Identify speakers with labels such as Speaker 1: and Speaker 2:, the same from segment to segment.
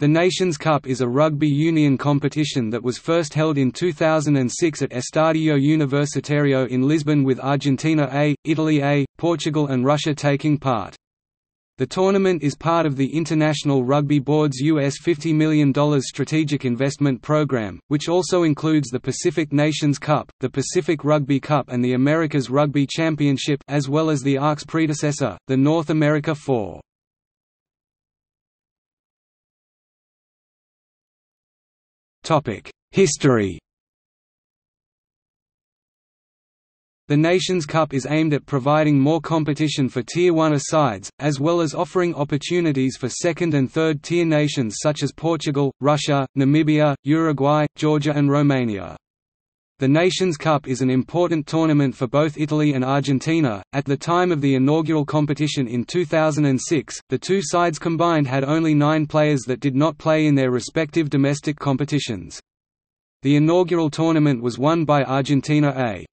Speaker 1: The Nations Cup is a rugby union competition that was first held in 2006 at Estadio Universitario in Lisbon with Argentina A, Italy A, Portugal and Russia taking part. The tournament is part of the International Rugby Board's US $50 million strategic investment program, which also includes the Pacific Nations Cup, the Pacific Rugby Cup and the Americas Rugby Championship as well as the ARC's predecessor, the North America 4.
Speaker 2: History The Nations Cup is aimed at providing
Speaker 1: more competition for Tier 1 asides, as well as offering opportunities for second and third tier nations such as Portugal, Russia, Namibia, Uruguay, Georgia and Romania. The Nations Cup is an important tournament for both Italy and Argentina. At the time of the inaugural competition in 2006, the two sides combined had only nine players that did not play in their respective domestic competitions. The inaugural tournament was won by Argentina A.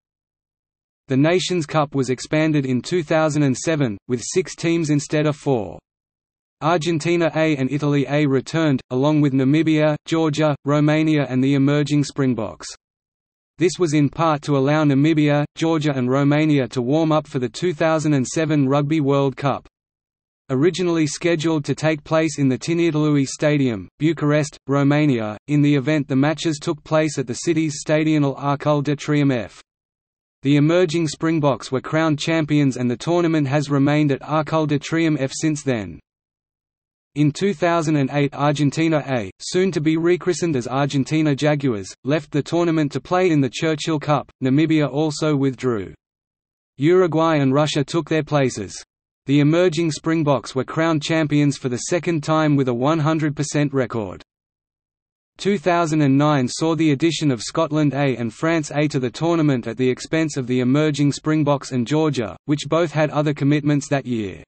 Speaker 1: The Nations Cup was expanded in 2007, with six teams instead of four. Argentina A and Italy A returned, along with Namibia, Georgia, Romania and the emerging Springboks. This was in part to allow Namibia, Georgia and Romania to warm up for the 2007 Rugby World Cup. Originally scheduled to take place in the Tiniadalui Stadium, Bucharest, Romania, in the event the matches took place at the city's Stadionul Arcul de Triumf. The emerging Springboks were crowned champions and the tournament has remained at Arcul de Triumf since then. In 2008 Argentina A, soon to be rechristened as Argentina Jaguars, left the tournament to play in the Churchill Cup, Namibia also withdrew. Uruguay and Russia took their places. The emerging Springboks were crowned champions for the second time with a 100% record. 2009 saw the addition of Scotland A and France A to the tournament at the expense of the emerging Springboks and Georgia, which both had other commitments that year.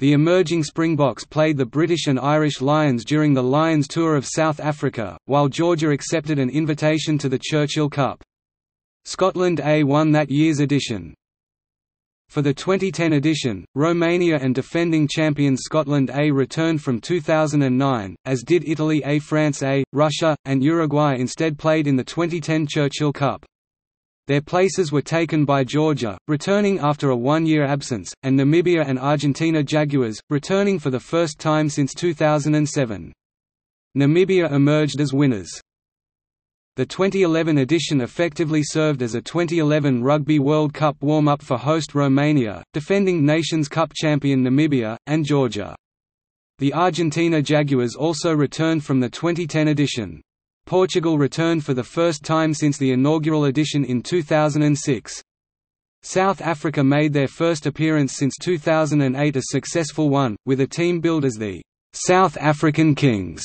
Speaker 1: The emerging Springboks played the British and Irish Lions during the Lions tour of South Africa, while Georgia accepted an invitation to the Churchill Cup. Scotland A won that year's edition. For the 2010 edition, Romania and defending champions Scotland A returned from 2009, as did Italy A. France A, Russia, and Uruguay instead played in the 2010 Churchill Cup. Their places were taken by Georgia, returning after a one-year absence, and Namibia and Argentina Jaguars, returning for the first time since 2007. Namibia emerged as winners. The 2011 edition effectively served as a 2011 Rugby World Cup warm-up for host Romania, defending Nations Cup champion Namibia, and Georgia. The Argentina Jaguars also returned from the 2010 edition. Portugal returned for the first time since the inaugural edition in 2006. South Africa made their first appearance since 2008 a successful one, with a team billed as the South African Kings.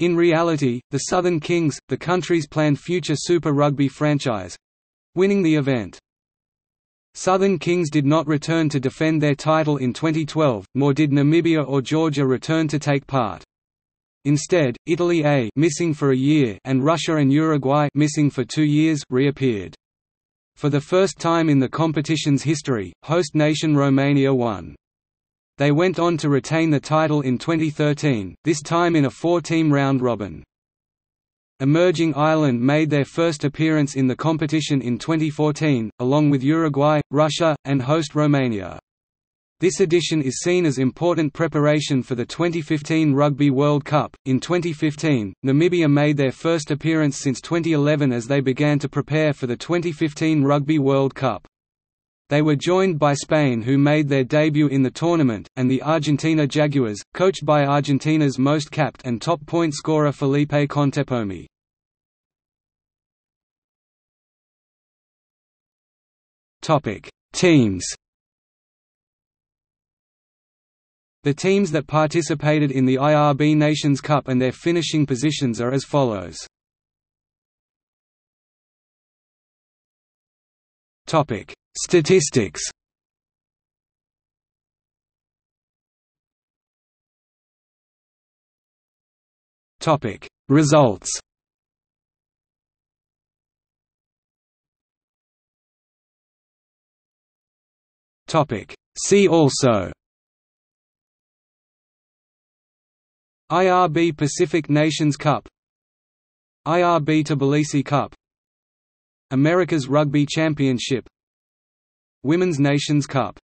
Speaker 1: In reality, the Southern Kings, the country's planned future Super Rugby franchise—winning the event. Southern Kings did not return to defend their title in 2012, nor did Namibia or Georgia return to take part. Instead, Italy A missing for a year and Russia and Uruguay missing for 2 years reappeared. For the first time in the competition's history, host nation Romania won. They went on to retain the title in 2013, this time in a four-team round robin. Emerging Ireland made their first appearance in the competition in 2014, along with Uruguay, Russia, and host Romania. This edition is seen as important preparation for the 2015 Rugby World Cup. In 2015, Namibia made their first appearance since 2011 as they began to prepare for the 2015 Rugby World Cup. They were joined by Spain who made their debut in the tournament, and the Argentina Jaguars, coached by Argentina's most capped and top point scorer Felipe Contepomi.
Speaker 2: Topic: Teams The teams that participated in the IRB
Speaker 3: Nations Cup and their finishing positions are as follows.
Speaker 2: Topic: Statistics. Topic: Results. Topic: See also
Speaker 3: IRB Pacific Nations Cup IRB Tbilisi Cup
Speaker 2: America's Rugby Championship Women's Nations Cup